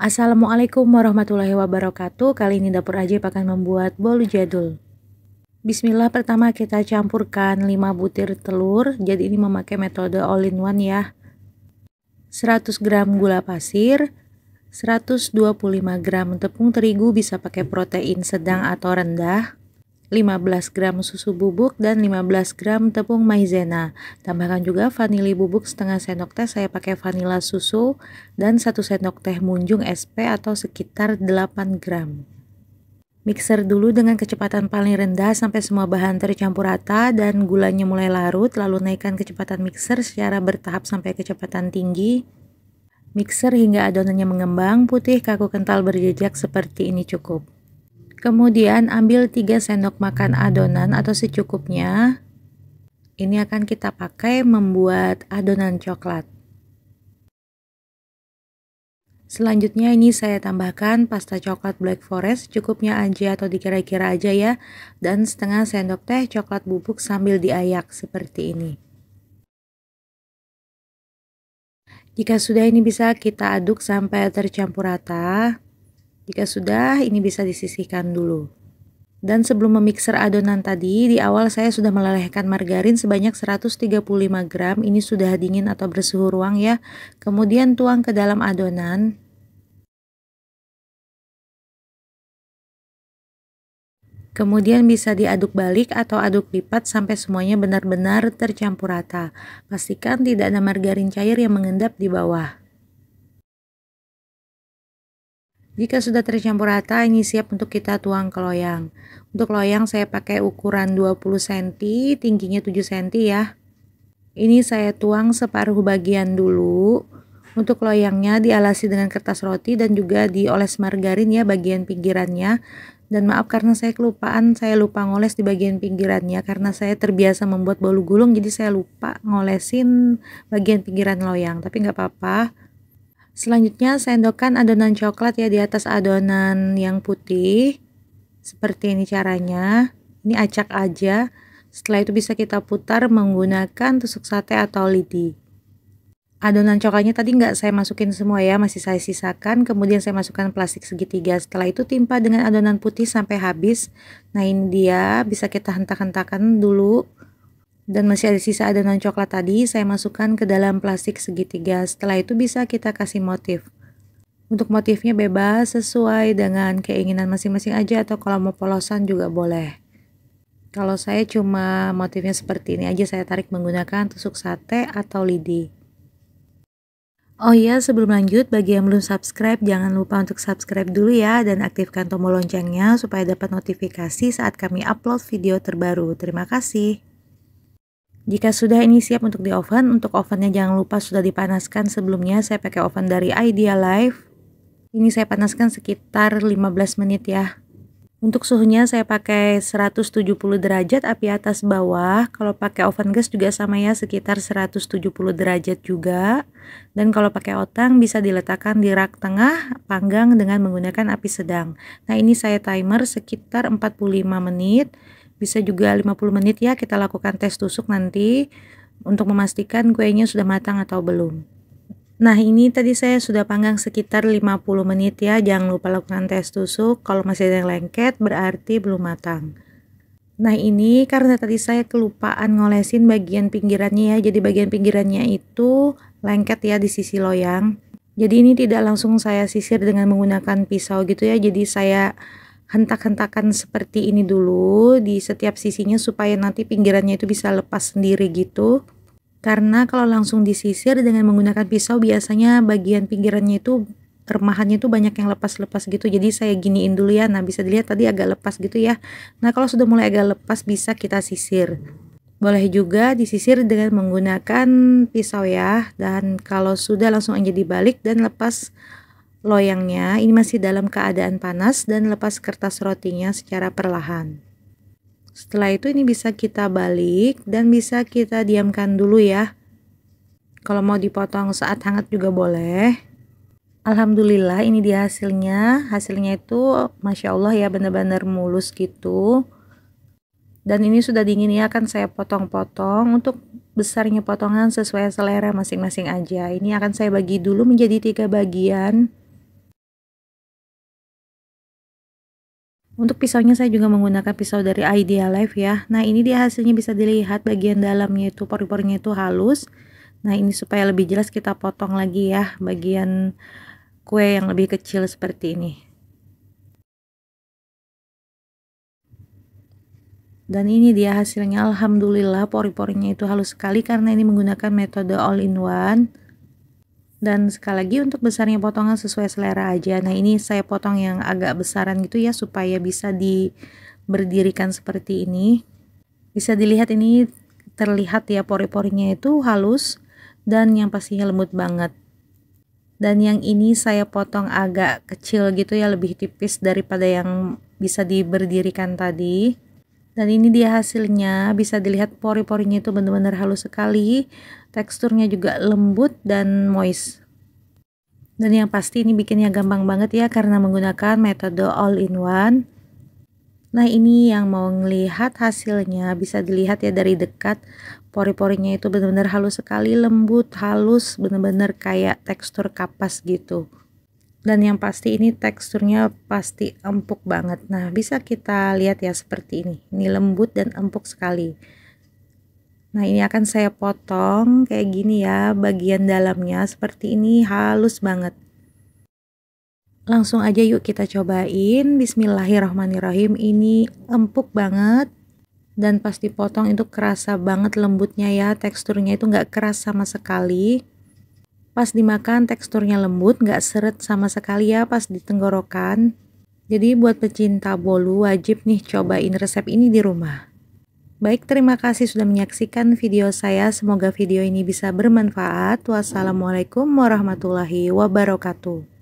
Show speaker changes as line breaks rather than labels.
Assalamualaikum warahmatullahi wabarakatuh. Kali ini dapur aja akan membuat bolu jadul. Bismillah pertama kita campurkan 5 butir telur. Jadi ini memakai metode all in one ya. 100 gram gula pasir, 125 gram tepung terigu bisa pakai protein sedang atau rendah, 15 gram susu bubuk dan 15 gram tepung maizena. Tambahkan juga vanili bubuk setengah sendok teh, saya pakai vanila susu dan 1 sendok teh munjung SP atau sekitar 8 gram. Mixer dulu dengan kecepatan paling rendah sampai semua bahan tercampur rata dan gulanya mulai larut, lalu naikkan kecepatan mixer secara bertahap sampai kecepatan tinggi. Mixer hingga adonannya mengembang, putih kaku kental berjejak seperti ini cukup. Kemudian ambil 3 sendok makan adonan atau secukupnya. Ini akan kita pakai membuat adonan coklat. Selanjutnya ini saya tambahkan pasta coklat black forest cukupnya aja atau dikira-kira aja ya dan setengah sendok teh coklat bubuk sambil diayak seperti ini. Jika sudah ini bisa kita aduk sampai tercampur rata. Jika sudah, ini bisa disisihkan dulu. Dan sebelum memixer adonan tadi, di awal saya sudah melelehkan margarin sebanyak 135 gram, ini sudah dingin atau bersuhu ruang ya. Kemudian tuang ke dalam adonan. Kemudian bisa diaduk balik atau aduk lipat sampai semuanya benar-benar tercampur rata. Pastikan tidak ada margarin cair yang mengendap di bawah. Jika sudah tercampur rata, ini siap untuk kita tuang ke loyang. Untuk loyang saya pakai ukuran 20 cm, tingginya 7 cm ya. Ini saya tuang separuh bagian dulu. Untuk loyangnya dialasi dengan kertas roti dan juga dioles margarin ya bagian pinggirannya. Dan maaf karena saya kelupaan, saya lupa ngoles di bagian pinggirannya karena saya terbiasa membuat bolu gulung jadi saya lupa ngolesin bagian pinggiran loyang. Tapi nggak apa-apa, Selanjutnya sendokkan adonan coklat ya di atas adonan yang putih. Seperti ini caranya. Ini acak aja. Setelah itu bisa kita putar menggunakan tusuk sate atau lidi. Adonan coklatnya tadi nggak saya masukin semua ya, masih saya sisakan. Kemudian saya masukkan plastik segitiga. Setelah itu timpa dengan adonan putih sampai habis. Nah ini dia, bisa kita hentak-hentakan dulu dan masih ada sisa adonan coklat tadi, saya masukkan ke dalam plastik segitiga. Setelah itu bisa kita kasih motif. Untuk motifnya bebas sesuai dengan keinginan masing-masing aja atau kalau mau polosan juga boleh. Kalau saya cuma motifnya seperti ini aja saya tarik menggunakan tusuk sate atau lidi. Oh iya, sebelum lanjut, bagi yang belum subscribe, jangan lupa untuk subscribe dulu ya, dan aktifkan tombol loncengnya supaya dapat notifikasi saat kami upload video terbaru. Terima kasih. Jika sudah ini siap untuk di oven, untuk ovennya jangan lupa sudah dipanaskan sebelumnya. Saya pakai oven dari Idea Life. Ini saya panaskan sekitar 15 menit ya. Untuk suhunya saya pakai 170 derajat api atas bawah. Kalau pakai oven gas juga sama ya sekitar 170 derajat juga. Dan kalau pakai otang bisa diletakkan di rak tengah panggang dengan menggunakan api sedang. Nah ini saya timer sekitar 45 menit bisa juga 50 menit ya kita lakukan tes tusuk nanti untuk memastikan kuenya sudah matang atau belum Nah ini tadi saya sudah panggang sekitar 50 menit ya Jangan lupa lakukan tes tusuk Kalau masih ada yang lengket berarti belum matang Nah ini karena tadi saya kelupaan ngolesin bagian pinggirannya ya Jadi bagian pinggirannya itu lengket ya di sisi loyang Jadi ini tidak langsung saya sisir dengan menggunakan pisau gitu ya Jadi saya hentak-hentakan seperti ini dulu di setiap sisinya supaya nanti pinggirannya itu bisa lepas sendiri gitu karena kalau langsung disisir dengan menggunakan pisau biasanya bagian pinggirannya itu remahannya itu banyak yang lepas-lepas gitu jadi saya giniin dulu ya nah bisa dilihat tadi agak lepas gitu ya nah kalau sudah mulai agak lepas bisa kita sisir boleh juga disisir dengan menggunakan pisau ya dan kalau sudah langsung aja dibalik dan lepas Loyangnya ini masih dalam keadaan panas dan lepas kertas rotinya secara perlahan. Setelah itu ini bisa kita balik dan bisa kita diamkan dulu ya. Kalau mau dipotong saat hangat juga boleh. Alhamdulillah ini dia hasilnya. Hasilnya itu Masya Allah ya benar-benar mulus gitu. Dan ini sudah dingin ya akan saya potong-potong untuk besarnya potongan sesuai selera masing-masing aja. Ini akan saya bagi dulu menjadi tiga bagian. Untuk pisaunya saya juga menggunakan pisau dari Idea Life ya. Nah ini dia hasilnya bisa dilihat bagian dalamnya itu pori-porinya itu halus. Nah ini supaya lebih jelas kita potong lagi ya bagian kue yang lebih kecil seperti ini. Dan ini dia hasilnya alhamdulillah pori-porinya itu halus sekali karena ini menggunakan metode all in one dan sekali lagi untuk besarnya potongan sesuai selera aja nah ini saya potong yang agak besaran gitu ya supaya bisa diberdirikan seperti ini bisa dilihat ini terlihat ya pori-porinya itu halus dan yang pastinya lembut banget dan yang ini saya potong agak kecil gitu ya lebih tipis daripada yang bisa diberdirikan tadi dan ini dia hasilnya, bisa dilihat pori-porinya itu benar-benar halus sekali, teksturnya juga lembut dan moist. Dan yang pasti ini bikinnya gampang banget ya karena menggunakan metode all-in-one. Nah ini yang mau melihat hasilnya bisa dilihat ya dari dekat pori-porinya itu benar-benar halus sekali lembut halus benar-benar kayak tekstur kapas gitu dan yang pasti ini teksturnya pasti empuk banget nah bisa kita lihat ya seperti ini ini lembut dan empuk sekali nah ini akan saya potong kayak gini ya bagian dalamnya seperti ini halus banget langsung aja yuk kita cobain Bismillahirrahmanirrahim. ini empuk banget dan pas dipotong itu kerasa banget lembutnya ya teksturnya itu nggak keras sama sekali Pas dimakan teksturnya lembut, nggak seret sama sekali ya pas ditenggorokan. Jadi buat pecinta bolu wajib nih cobain resep ini di rumah. Baik, terima kasih sudah menyaksikan video saya. Semoga video ini bisa bermanfaat. Wassalamualaikum warahmatullahi wabarakatuh.